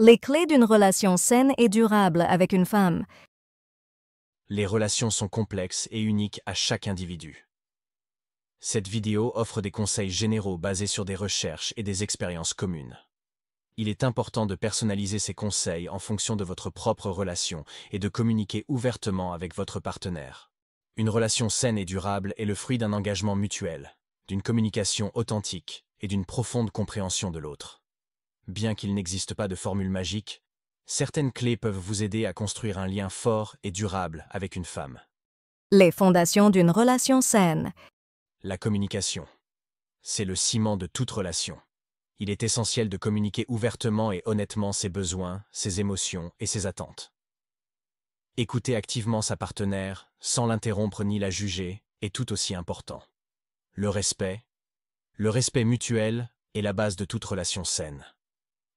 Les clés d'une relation saine et durable avec une femme. Les relations sont complexes et uniques à chaque individu. Cette vidéo offre des conseils généraux basés sur des recherches et des expériences communes. Il est important de personnaliser ces conseils en fonction de votre propre relation et de communiquer ouvertement avec votre partenaire. Une relation saine et durable est le fruit d'un engagement mutuel, d'une communication authentique et d'une profonde compréhension de l'autre. Bien qu'il n'existe pas de formule magique, certaines clés peuvent vous aider à construire un lien fort et durable avec une femme. Les fondations d'une relation saine. La communication. C'est le ciment de toute relation. Il est essentiel de communiquer ouvertement et honnêtement ses besoins, ses émotions et ses attentes. Écouter activement sa partenaire, sans l'interrompre ni la juger, est tout aussi important. Le respect. Le respect mutuel est la base de toute relation saine.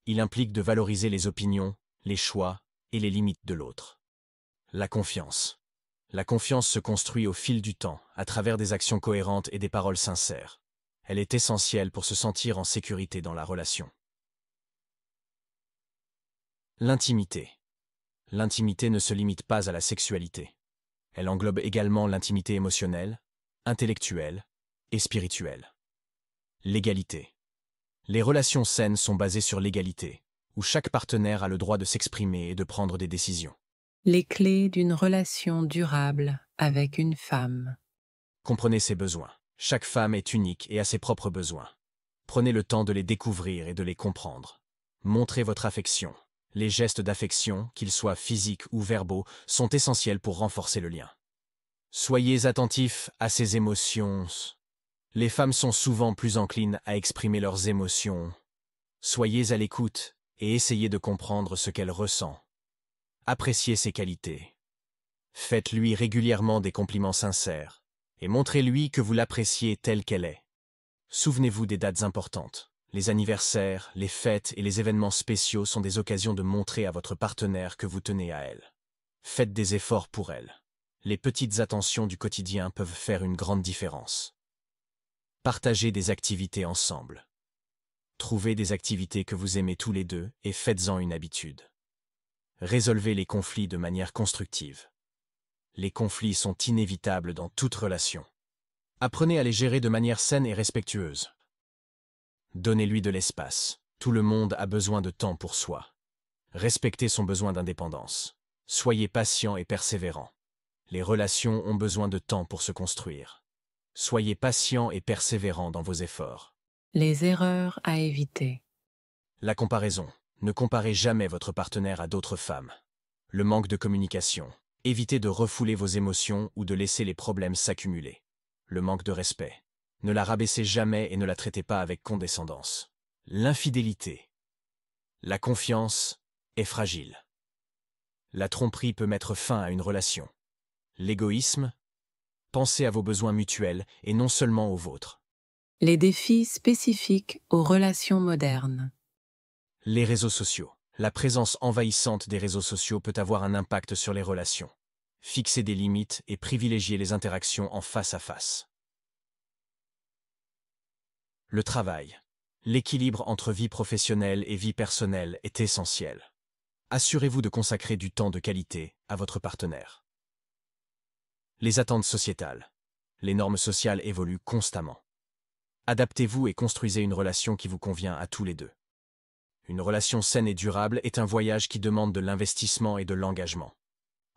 Il implique de valoriser les opinions, les choix et les limites de l'autre. La confiance. La confiance se construit au fil du temps, à travers des actions cohérentes et des paroles sincères. Elle est essentielle pour se sentir en sécurité dans la relation. L'intimité. L'intimité ne se limite pas à la sexualité. Elle englobe également l'intimité émotionnelle, intellectuelle et spirituelle. L'égalité. Les relations saines sont basées sur l'égalité, où chaque partenaire a le droit de s'exprimer et de prendre des décisions. Les clés d'une relation durable avec une femme. Comprenez ses besoins. Chaque femme est unique et a ses propres besoins. Prenez le temps de les découvrir et de les comprendre. Montrez votre affection. Les gestes d'affection, qu'ils soient physiques ou verbaux, sont essentiels pour renforcer le lien. Soyez attentifs à ses émotions. Les femmes sont souvent plus enclines à exprimer leurs émotions. Soyez à l'écoute et essayez de comprendre ce qu'elle ressent. Appréciez ses qualités. Faites-lui régulièrement des compliments sincères et montrez-lui que vous l'appréciez telle qu'elle est. Souvenez-vous des dates importantes. Les anniversaires, les fêtes et les événements spéciaux sont des occasions de montrer à votre partenaire que vous tenez à elle. Faites des efforts pour elle. Les petites attentions du quotidien peuvent faire une grande différence partagez des activités ensemble. Trouvez des activités que vous aimez tous les deux et faites-en une habitude. Résolvez les conflits de manière constructive. Les conflits sont inévitables dans toute relation. Apprenez à les gérer de manière saine et respectueuse. Donnez-lui de l'espace. Tout le monde a besoin de temps pour soi. Respectez son besoin d'indépendance. Soyez patient et persévérant. Les relations ont besoin de temps pour se construire. Soyez patient et persévérant dans vos efforts. Les erreurs à éviter. La comparaison. Ne comparez jamais votre partenaire à d'autres femmes. Le manque de communication. Évitez de refouler vos émotions ou de laisser les problèmes s'accumuler. Le manque de respect. Ne la rabaissez jamais et ne la traitez pas avec condescendance. L'infidélité. La confiance est fragile. La tromperie peut mettre fin à une relation. L'égoïsme Pensez à vos besoins mutuels et non seulement aux vôtres. Les défis spécifiques aux relations modernes. Les réseaux sociaux. La présence envahissante des réseaux sociaux peut avoir un impact sur les relations. Fixez des limites et privilégiez les interactions en face à face. Le travail. L'équilibre entre vie professionnelle et vie personnelle est essentiel. Assurez-vous de consacrer du temps de qualité à votre partenaire. Les attentes sociétales. Les normes sociales évoluent constamment. Adaptez-vous et construisez une relation qui vous convient à tous les deux. Une relation saine et durable est un voyage qui demande de l'investissement et de l'engagement.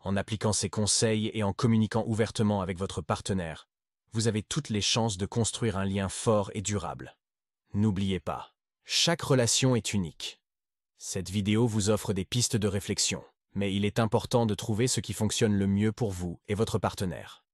En appliquant ces conseils et en communiquant ouvertement avec votre partenaire, vous avez toutes les chances de construire un lien fort et durable. N'oubliez pas, chaque relation est unique. Cette vidéo vous offre des pistes de réflexion mais il est important de trouver ce qui fonctionne le mieux pour vous et votre partenaire.